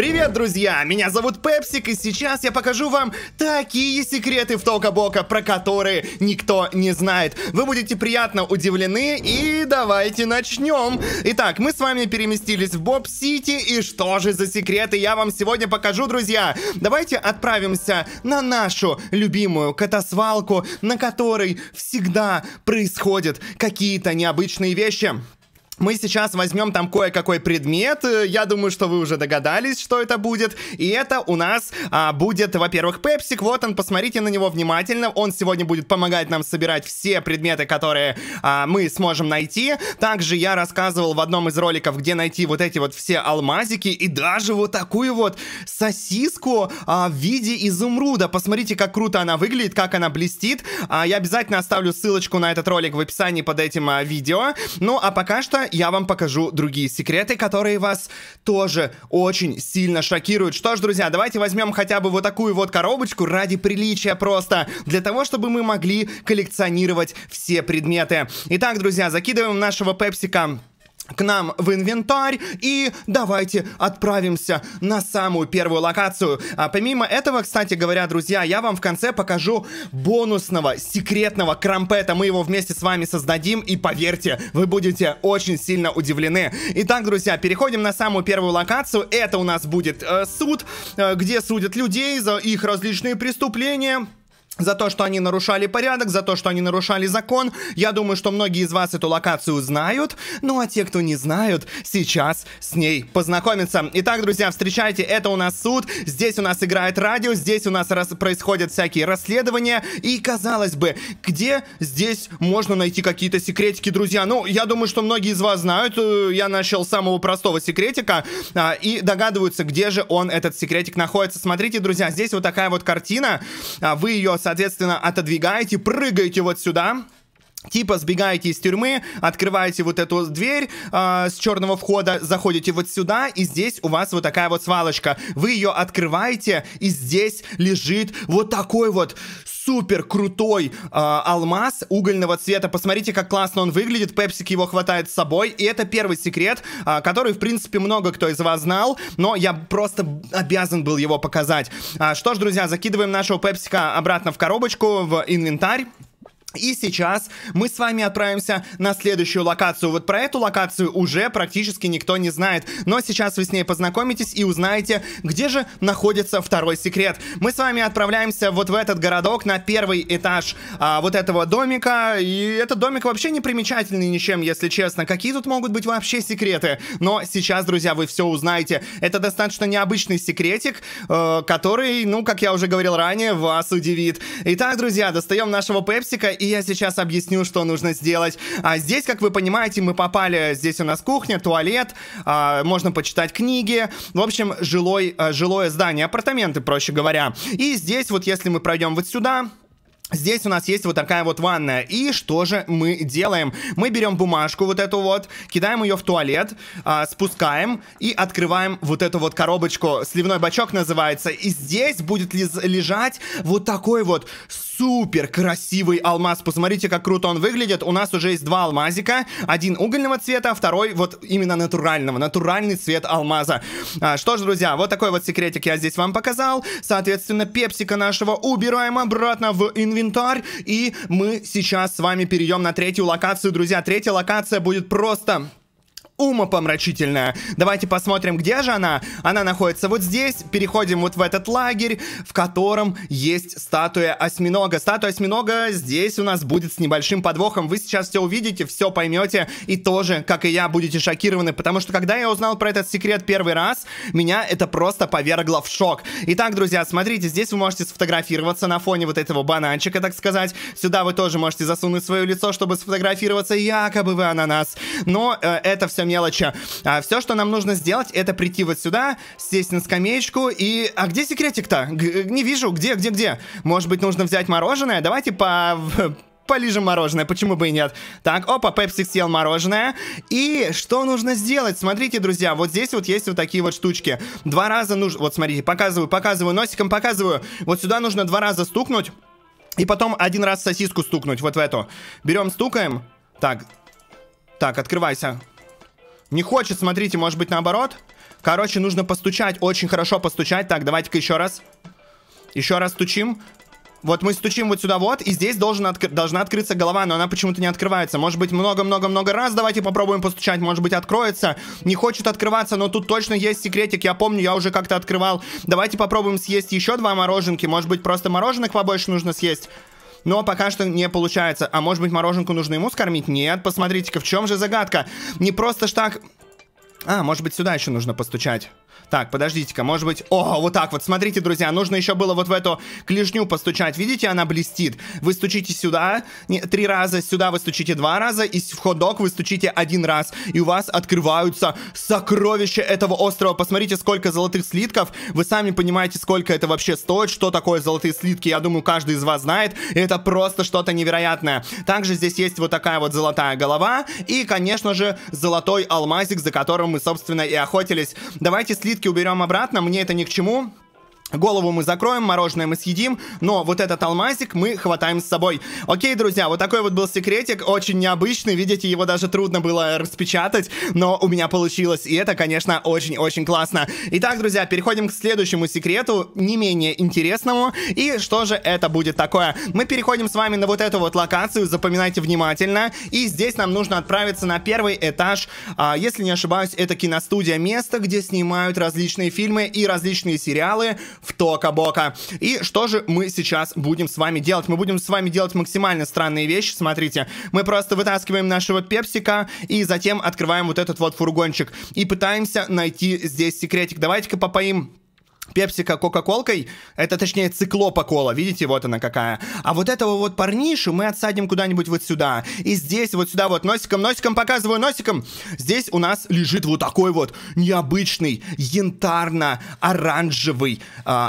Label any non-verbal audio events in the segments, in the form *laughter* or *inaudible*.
Привет, друзья! Меня зовут Пепсик, и сейчас я покажу вам такие секреты в Бока, про которые никто не знает. Вы будете приятно удивлены, и давайте начнем. Итак, мы с вами переместились в Боб-Сити, и что же за секреты я вам сегодня покажу, друзья? Давайте отправимся на нашу любимую катасвалку, на которой всегда происходят какие-то необычные вещи. Мы сейчас возьмем там кое-какой предмет, э, я думаю, что вы уже догадались, что это будет, и это у нас а, будет, во-первых, пепсик, вот он, посмотрите на него внимательно, он сегодня будет помогать нам собирать все предметы, которые а, мы сможем найти, также я рассказывал в одном из роликов, где найти вот эти вот все алмазики, и даже вот такую вот сосиску а, в виде изумруда, посмотрите, как круто она выглядит, как она блестит, а, я обязательно оставлю ссылочку на этот ролик в описании под этим а, видео, ну а пока что я вам покажу другие секреты, которые вас тоже очень сильно шокируют. Что ж, друзья, давайте возьмем хотя бы вот такую вот коробочку ради приличия просто, для того, чтобы мы могли коллекционировать все предметы. Итак, друзья, закидываем нашего пепсика к нам в инвентарь и давайте отправимся на самую первую локацию. А помимо этого, кстати говоря, друзья, я вам в конце покажу бонусного секретного крампета. Мы его вместе с вами создадим и поверьте, вы будете очень сильно удивлены. Итак, друзья, переходим на самую первую локацию. Это у нас будет э, суд, э, где судят людей за их различные преступления за то, что они нарушали порядок, за то, что они нарушали закон. Я думаю, что многие из вас эту локацию знают. Ну а те, кто не знают, сейчас с ней познакомятся. Итак, друзья, встречайте, это у нас суд. Здесь у нас играет радио, здесь у нас раз происходят всякие расследования. И казалось бы, где здесь можно найти какие-то секретики, друзья? Ну, я думаю, что многие из вас знают. Э, я начал с самого простого секретика а, и догадываются, где же он, этот секретик, находится. Смотрите, друзья, здесь вот такая вот картина. А, вы ее, соответственно, соответственно, отодвигаете, прыгаете вот сюда. Типа сбегаете из тюрьмы, открываете вот эту дверь э, с черного входа, заходите вот сюда, и здесь у вас вот такая вот свалочка. Вы ее открываете, и здесь лежит вот такой вот супер крутой э, а, алмаз угольного цвета. Посмотрите, как классно он выглядит. Пепсик его хватает с собой. И это первый секрет, э, который, в принципе, много кто из вас знал, но я просто обязан был его показать. Э, что ж, друзья, закидываем нашего пепсика обратно в коробочку, в инвентарь. И сейчас мы с вами отправимся на следующую локацию. Вот про эту локацию уже практически никто не знает. Но сейчас вы с ней познакомитесь и узнаете, где же находится второй секрет. Мы с вами отправляемся вот в этот городок, на первый этаж а, вот этого домика. И этот домик вообще не примечательный ничем, если честно. Какие тут могут быть вообще секреты? Но сейчас, друзья, вы все узнаете. Это достаточно необычный секретик, э, который, ну, как я уже говорил ранее, вас удивит. Итак, друзья, достаем нашего пепсика и я сейчас объясню, что нужно сделать. А здесь, как вы понимаете, мы попали, здесь у нас кухня, туалет, а, можно почитать книги, в общем, жилой, а, жилое здание, апартаменты, проще говоря. И здесь вот, если мы пройдем вот сюда, Здесь у нас есть вот такая вот ванная. И что же мы делаем? Мы берем бумажку вот эту вот, кидаем ее в туалет, а, спускаем и открываем вот эту вот коробочку. Сливной бачок называется. И здесь будет лежать вот такой вот супер красивый алмаз. Посмотрите, как круто он выглядит. У нас уже есть два алмазика. Один угольного цвета, второй вот именно натурального. Натуральный цвет алмаза. А, что ж, друзья, вот такой вот секретик я здесь вам показал. Соответственно, пепсика нашего убираем обратно в инвентарь. И мы сейчас с вами перейдем на третью локацию, друзья. Третья локация будет просто умопомрачительная. Давайте посмотрим, где же она. Она находится вот здесь. Переходим вот в этот лагерь, в котором есть статуя осьминога. Статуя осьминога здесь у нас будет с небольшим подвохом. Вы сейчас все увидите, все поймете и тоже, как и я, будете шокированы, потому что когда я узнал про этот секрет первый раз, меня это просто повергло в шок. Итак, друзья, смотрите, здесь вы можете сфотографироваться на фоне вот этого бананчика, так сказать. Сюда вы тоже можете засунуть свое лицо, чтобы сфотографироваться, якобы вы ананас. Но э, это все мелочи. А все, что нам нужно сделать, это прийти вот сюда, сесть на скамеечку и... А где секретик-то? Э, не вижу. Где, где, где? Может быть, нужно взять мороженое? Давайте по полижем мороженое, почему бы и нет. Так, опа, Пепсик съел мороженое. И что нужно сделать? Смотрите, друзья, вот здесь вот есть вот такие вот штучки. Два раза нужно... Вот смотрите, показываю, показываю, носиком показываю. Вот сюда нужно два раза стукнуть. И потом один раз сосиску стукнуть, вот в эту. Берем, стукаем. Так, так, открывайся. Не хочет, смотрите, может быть наоборот. Короче, нужно постучать, очень хорошо постучать. Так, давайте-ка еще раз. Еще раз стучим. Вот мы стучим вот сюда вот, и здесь должен отк должна открыться голова, но она почему-то не открывается. Может быть, много-много-много раз давайте попробуем постучать, может быть, откроется. Не хочет открываться, но тут точно есть секретик, я помню, я уже как-то открывал. Давайте попробуем съесть еще два мороженки, может быть, просто мороженых побольше нужно съесть но пока что не получается. А может быть, мороженку нужно ему скормить? Нет, посмотрите-ка, в чем же загадка? Не просто ж так... А, может быть, сюда еще нужно постучать. Так, подождите-ка, может быть... О, вот так вот, смотрите, друзья, нужно еще было вот в эту клешню постучать. Видите, она блестит. Вы стучите сюда не, три раза, сюда вы стучите два раза, и в хот-дог вы стучите один раз. И у вас открываются сокровища этого острова. Посмотрите, сколько золотых слитков. Вы сами понимаете, сколько это вообще стоит, что такое золотые слитки. Я думаю, каждый из вас знает. Это просто что-то невероятное. Также здесь есть вот такая вот золотая голова. И, конечно же, золотой алмазик, за которым мы, собственно, и охотились. Давайте следим кредитки уберем обратно, мне это ни к чему. Голову мы закроем, мороженое мы съедим, но вот этот алмазик мы хватаем с собой. Окей, друзья, вот такой вот был секретик, очень необычный, видите, его даже трудно было распечатать, но у меня получилось, и это, конечно, очень-очень классно. Итак, друзья, переходим к следующему секрету, не менее интересному, и что же это будет такое? Мы переходим с вами на вот эту вот локацию, запоминайте внимательно, и здесь нам нужно отправиться на первый этаж, а, если не ошибаюсь, это киностудия, место, где снимают различные фильмы и различные сериалы, в Тока-Бока. И что же мы сейчас будем с вами делать? Мы будем с вами делать максимально странные вещи, смотрите. Мы просто вытаскиваем нашего пепсика и затем открываем вот этот вот фургончик. И пытаемся найти здесь секретик. Давайте-ка попоим пепсика кока-колкой, это точнее циклопа кола, видите, вот она какая. А вот этого вот парнишу мы отсадим куда-нибудь вот сюда. И здесь вот сюда вот носиком, носиком показываю, носиком. Здесь у нас лежит вот такой вот необычный янтарно-оранжевый э,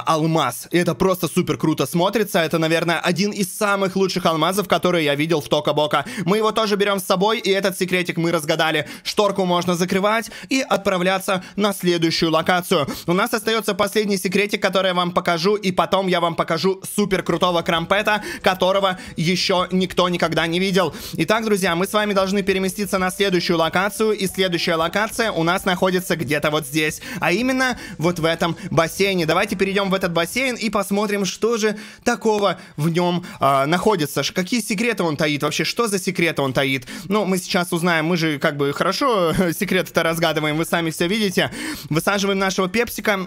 алмаз. И это просто супер круто смотрится. Это, наверное, один из самых лучших алмазов, которые я видел в Тока-Бока. Мы его тоже берем с собой, и этот секретик мы разгадали. Шторку можно закрывать и отправляться на следующую локацию. У нас остается последний последний секретик, который я вам покажу, и потом я вам покажу супер крутого крампета, которого еще никто никогда не видел. Итак, друзья, мы с вами должны переместиться на следующую локацию, и следующая локация у нас находится где-то вот здесь, а именно вот в этом бассейне. Давайте перейдем в этот бассейн и посмотрим, что же такого в нем э, находится, какие секреты он таит вообще, что за секреты он таит. Ну, мы сейчас узнаем, мы же как бы хорошо *laughs* секреты-то разгадываем, вы сами все видите. Высаживаем нашего пепсика.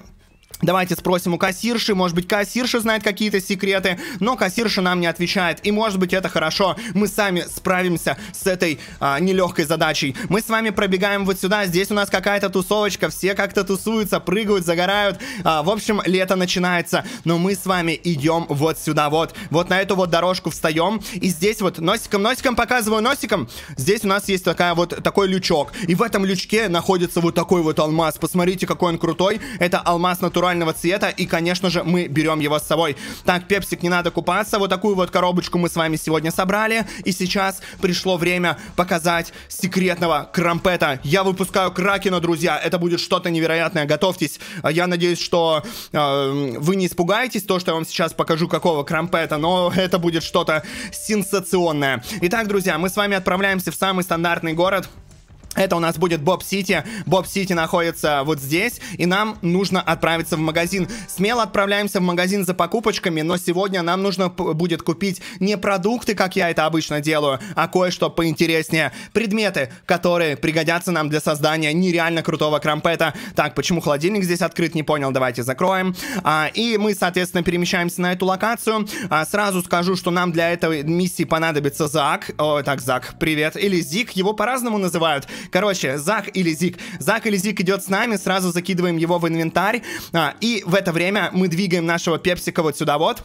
Давайте спросим у кассирши, может быть, кассирша знает какие-то секреты, но кассирша нам не отвечает. И, может быть, это хорошо, мы сами справимся с этой а, нелегкой задачей. Мы с вами пробегаем вот сюда, здесь у нас какая-то тусовочка, все как-то тусуются, прыгают, загорают. А, в общем, лето начинается, но мы с вами идем вот сюда, вот. Вот на эту вот дорожку встаем, и здесь вот носиком, носиком показываю, носиком. Здесь у нас есть такая вот, такой лючок, и в этом лючке находится вот такой вот алмаз. Посмотрите, какой он крутой, это алмаз натуральный натурального цвета, и, конечно же, мы берем его с собой. Так, пепсик, не надо купаться, вот такую вот коробочку мы с вами сегодня собрали, и сейчас пришло время показать секретного крампета. Я выпускаю Кракена, друзья, это будет что-то невероятное, готовьтесь. Я надеюсь, что э, вы не испугаетесь, то, что я вам сейчас покажу, какого крампета, но это будет что-то сенсационное. Итак, друзья, мы с вами отправляемся в самый стандартный город, это у нас будет Боб Сити. Боб Сити находится вот здесь, и нам нужно отправиться в магазин. Смело отправляемся в магазин за покупочками, но сегодня нам нужно будет купить не продукты, как я это обычно делаю, а кое-что поинтереснее. Предметы, которые пригодятся нам для создания нереально крутого крампета. Так, почему холодильник здесь открыт, не понял, давайте закроем. А, и мы, соответственно, перемещаемся на эту локацию. А, сразу скажу, что нам для этой миссии понадобится Зак. О, так, Зак, привет. Или Зик, его по-разному называют. Короче, Зак или Зик. Зак или Зик идет с нами, сразу закидываем его в инвентарь. А, и в это время мы двигаем нашего пепсика вот сюда вот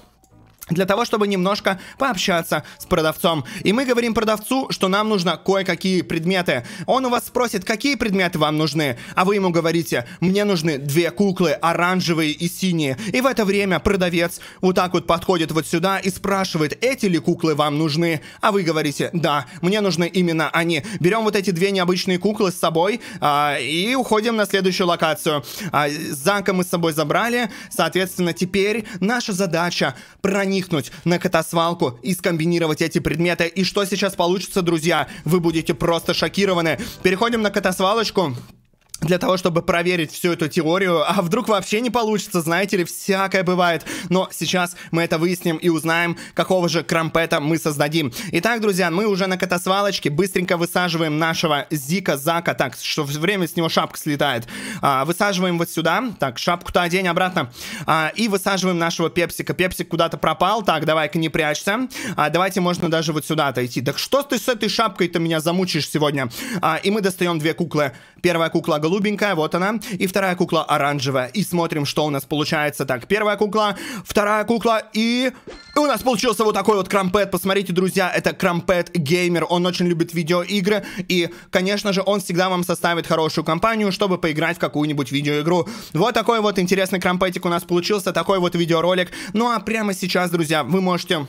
для того, чтобы немножко пообщаться с продавцом. И мы говорим продавцу, что нам нужно кое-какие предметы. Он у вас спросит, какие предметы вам нужны, а вы ему говорите, мне нужны две куклы, оранжевые и синие. И в это время продавец вот так вот подходит вот сюда и спрашивает, эти ли куклы вам нужны, а вы говорите, да, мне нужны именно они. Берем вот эти две необычные куклы с собой а, и уходим на следующую локацию. А, Зака мы с собой забрали, соответственно, теперь наша задача проникнуть проникнуть на катасвалку и скомбинировать эти предметы. И что сейчас получится, друзья? Вы будете просто шокированы. Переходим на катасвалочку для того, чтобы проверить всю эту теорию, а вдруг вообще не получится, знаете ли, всякое бывает. Но сейчас мы это выясним и узнаем, какого же крампета мы создадим. Итак, друзья, мы уже на катасвалочке, быстренько высаживаем нашего Зика, Зака, так, что время с него шапка слетает. А, высаживаем вот сюда, так, шапку-то одень обратно, а, и высаживаем нашего Пепсика. Пепсик куда-то пропал, так, давай-ка не прячься, а, давайте можно даже вот сюда отойти. Так что ты с этой шапкой-то меня замучишь сегодня? А, и мы достаем две куклы. Первая кукла голубенькая, вот она. И вторая кукла оранжевая. И смотрим, что у нас получается. Так, первая кукла, вторая кукла и... И у нас получился вот такой вот крампет. Посмотрите, друзья, это крампет геймер. Он очень любит видеоигры. И, конечно же, он всегда вам составит хорошую компанию, чтобы поиграть в какую-нибудь видеоигру. Вот такой вот интересный крампетик у нас получился. Такой вот видеоролик. Ну а прямо сейчас, друзья, вы можете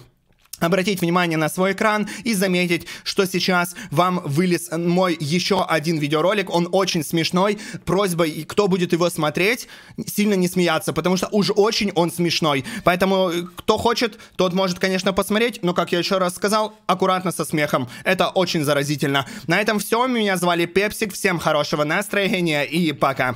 обратить внимание на свой экран и заметить, что сейчас вам вылез мой еще один видеоролик, он очень смешной, просьба, кто будет его смотреть, сильно не смеяться, потому что уж очень он смешной, поэтому э, кто хочет, тот может, конечно, посмотреть, но, как я еще раз сказал, аккуратно со смехом, это очень заразительно. На этом все, меня звали Пепсик, всем хорошего настроения и пока.